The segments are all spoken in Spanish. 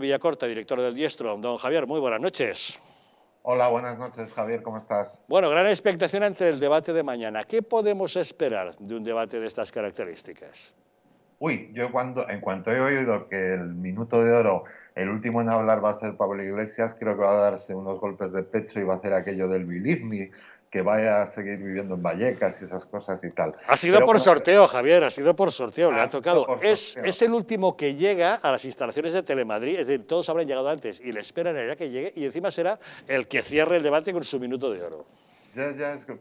Villacorta, director del Diestro. Don Javier, muy buenas noches. Hola, buenas noches, Javier, ¿cómo estás? Bueno, gran expectación ante el debate de mañana. ¿Qué podemos esperar de un debate de estas características? Uy, yo cuando, en cuanto he oído que el minuto de oro, el último en hablar va a ser Pablo Iglesias, creo que va a darse unos golpes de pecho y va a hacer aquello del believe me, que vaya a seguir viviendo en Vallecas y esas cosas y tal. Ha sido por sorteo, Javier, ha sido por sorteo, le ha tocado. Es, es, el último que llega a las instalaciones de Telemadrid, es decir, todos habrán llegado antes y le esperan a que llegue y encima será el que cierre el debate con su minuto de oro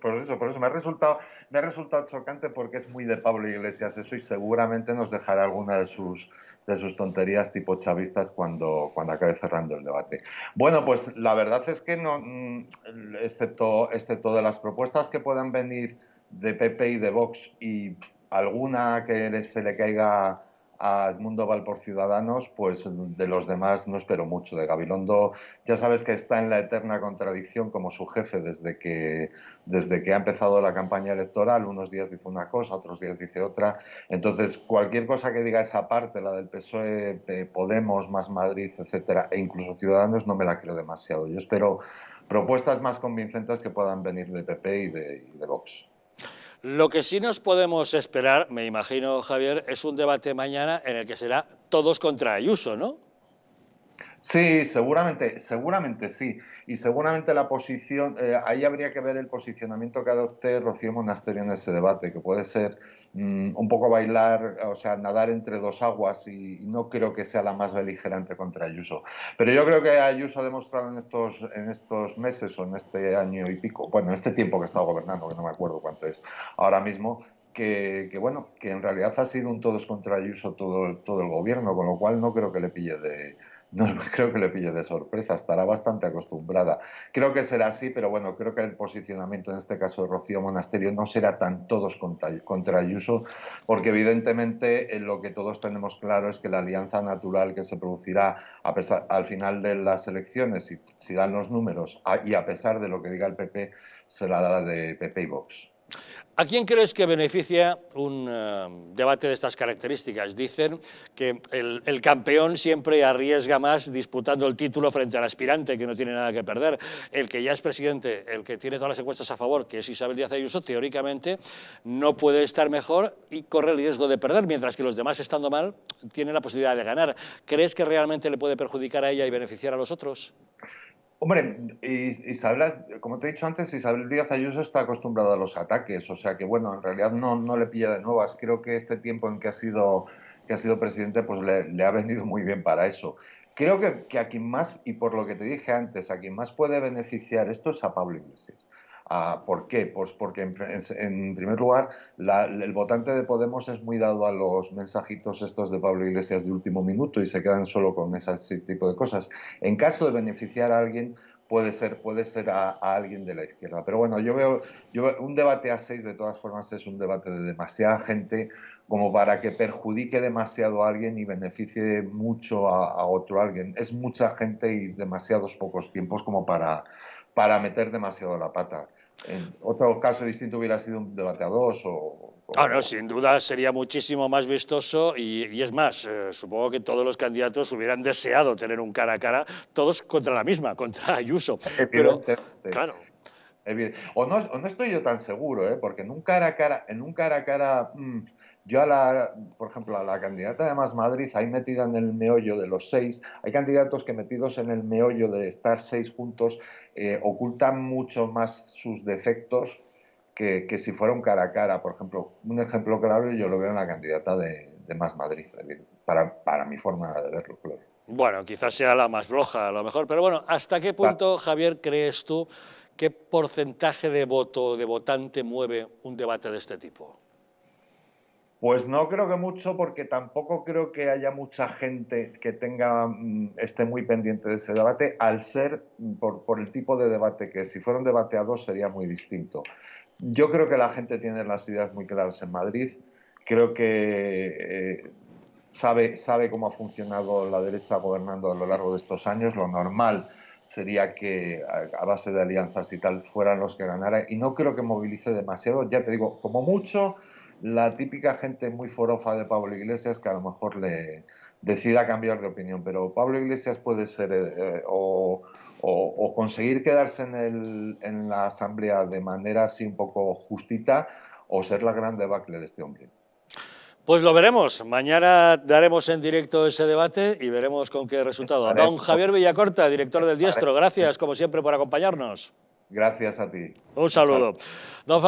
por eso, por eso me ha resultado, me ha resultado chocante porque es muy de Pablo Iglesias eso y seguramente nos dejará alguna de sus de sus tonterías tipo chavistas cuando, cuando acabe cerrando el debate. Bueno, pues la verdad es que no, mm, excepto, excepto de las propuestas que puedan venir de PP y de Vox y alguna que se le caiga a Edmundo Val por Ciudadanos, pues de los demás no espero mucho. De Gabilondo ya sabes que está en la eterna contradicción como su jefe desde que, desde que ha empezado la campaña electoral. Unos días dice una cosa, otros días dice otra. Entonces, cualquier cosa que diga esa parte, la del PSOE, Podemos, Más Madrid, etcétera, e incluso Ciudadanos, no me la creo demasiado. Yo espero propuestas más convincentes que puedan venir de PP y de Vox. Lo que sí nos podemos esperar, me imagino, Javier, es un debate mañana en el que será todos contra Ayuso, ¿no? Sí, seguramente, seguramente sí. Y seguramente la posición, eh, ahí habría que ver el posicionamiento que adopte Rocío Monasterio en ese debate, que puede ser mm, un poco bailar, o sea, nadar entre dos aguas y, no creo que sea la más beligerante contra Ayuso. Pero yo creo que Ayuso ha demostrado en estos, en estos meses o en este año y pico, bueno, en este tiempo que ha estado gobernando, que no me acuerdo cuánto es ahora mismo, que, bueno, que en realidad ha sido un todos contra Ayuso todo, todo el gobierno, con lo cual no creo que le pille de no creo que le pille de sorpresa, estará bastante acostumbrada. Creo que será así, pero bueno, creo que el posicionamiento en este caso de Rocío Monasterio no será tan todos contra, Ayuso, porque evidentemente eh, lo que todos tenemos claro es que la alianza natural que se producirá al final de las elecciones, si, dan los números, ah, y a pesar de lo que diga el PP, será la de PP y Vox. ¿A quién crees que beneficia un eh, debate de estas características? Dicen que el, el, campeón siempre arriesga más disputando el título frente al aspirante, que no tiene nada que perder. El que ya es presidente, el que tiene todas las encuestas a favor, que es Isabel Díaz Ayuso, teóricamente no puede estar mejor y corre el riesgo de perder, mientras que los demás, estando mal, tienen la posibilidad de ganar. ¿Crees que realmente le puede perjudicar a ella y beneficiar a los otros? Hombre, Isabel, como te he dicho antes, Isabel Díaz Ayuso está acostumbrada a los ataques, o sea que bueno, en realidad no, no le pilla de nuevas. Creo que este tiempo en que ha sido, que ha sido presidente, pues le, ha venido muy bien para eso. Creo que, que, a quien más, y por lo que te dije antes, a quien más puede beneficiar esto es a Pablo Iglesias. Ah, ¿Por qué? Pues porque en, primer lugar el votante de Podemos es muy dado a los mensajitos estos de Pablo Iglesias de último minuto y se quedan solo con ese tipo de cosas. En caso de beneficiar a alguien, puede ser, puede ser a, alguien de la izquierda. Pero bueno, yo veo, un debate a seis de todas formas es un debate de demasiada gente, como para que perjudique demasiado a alguien y beneficie mucho a, otro alguien. Es mucha gente y demasiados pocos tiempos como para, para meter demasiado la pata. En otro caso distinto hubiera sido un debate a dos o... Claro, ah, sin duda sería muchísimo más vistoso y, y es más, eh, supongo que todos los candidatos hubieran deseado tener un cara a cara, todos contra la misma, contra Ayuso. Pero, claro, o no, no estoy yo tan seguro, ¿eh? porque en un cara a cara, en un cara a cara, mm, yo a la, por ejemplo, a la candidata de Más Madrid, ahí metida en el meollo de los seis, hay candidatos que metidos en el meollo de estar seis juntos eh, ocultan mucho más sus defectos que, si fuera un cara a cara. Por ejemplo, un ejemplo claro yo lo veo en la candidata de, Más Madrid, para, para mi forma de verlo, Bueno, quizás sea la más floja a lo mejor, pero bueno, ¿hasta qué punto, Javier, crees tú ¿Qué porcentaje de voto, de votante mueve un debate de este tipo? Pues no creo que mucho, porque tampoco creo que haya mucha gente que tenga mm, esté muy pendiente de ese debate, al ser mm, por, el tipo de debate que Si fuera debateados sería muy distinto. Yo creo que la gente tiene las ideas muy claras en Madrid. Creo que eh, sabe, sabe cómo ha funcionado la derecha gobernando a lo largo de estos años. Lo normal sería que a base de alianzas y tal fueran los que ganaran. Y no creo que movilice demasiado, ya te digo, como mucho, la típica gente muy forofa de Pablo Iglesias que a lo mejor le decida cambiar de opinión, pero Pablo Iglesias puede ser eh, eh, o, conseguir quedarse en, en la asamblea de manera así un poco justita o ser la gran debacle de este hombre. Pues lo veremos. Mañana daremos en directo ese debate y veremos con qué resultado. Don Javier Villacorta, director del Diestro, gracias como siempre por acompañarnos. Gracias a ti. Un saludo. Don